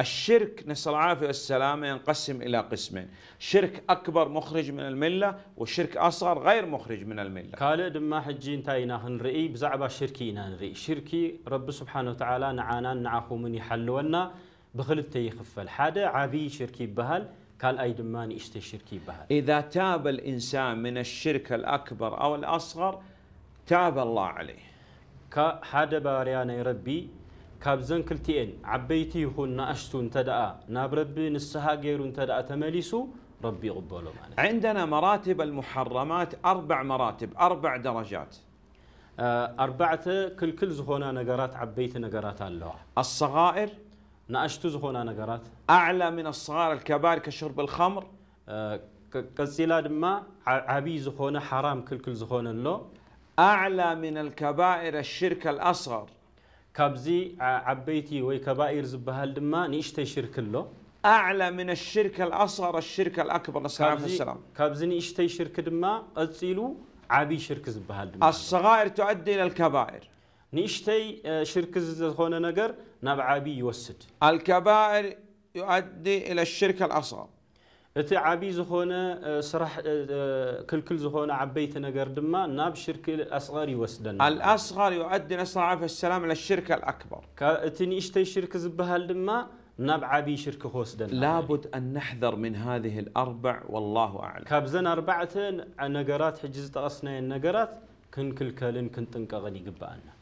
الشرك نسأل الله العافية والسلامة ينقسم إلى قسمين شرك أكبر مخرج من الملة وشرك أصغر غير مخرج من الملة كالد ما حجين تاينا هنرئي بزعبه شركي نرئي شركي رب سبحانه وتعالى نعانا نعاخو من يحلونا بخلت يخفل حدا عبي شركي بهل قال أي دماني اشتي شركي بهل. إذا تاب الإنسان من الشرك الأكبر أو الأصغر تاب الله عليه كحد باريانا يربي كابزن كلتين عبيتي ይኹን ንኣሽቱ تدأ ደኣ ናብ ረቢ ንስሓ ገይሩ ربي يقبله معنا عندنا مراتب المحرمات أربع مراتب أربع درجات أربعة كل كل زخونا نقرات عبيت نقرات الله الصغائر نأشتو زخونا نقرات أعلى من الصغائر الكبار كشرب الخمر كسيلا ما عبي زخونا حرام كل كل زخونا الله أعلى من الكبائر الشرك الأصغر كابزي عبيتي ويكبائر زبهال دما نيشتي شرك له أعلى من الشرك الأصغر الشرك الأكبر الصلاة والسلام كابزي نيشتي شرك دما أتسيلو عبي شرك زبهال دما الصغائر تؤدي إلى الكبائر نيشتي شرك زخونا نقر نبع عبي يوسد الكبائر يؤدي إلى الشرك الأصغر اتي عبي زخونه صراح كل كل زخونه عبيت نقر دما ناب شرك الاصغر يوسدن الاصغر يعد نسرع في السلام للشرك الاكبر كاتني اشتي شرك زبهال دما ناب عبي شرك خوسدن لابد ان نحذر من هذه الاربع والله اعلم كابزن اربعه نقرات حجزت اصنع النقرات كن كل كلن كنت انقغني قبالنا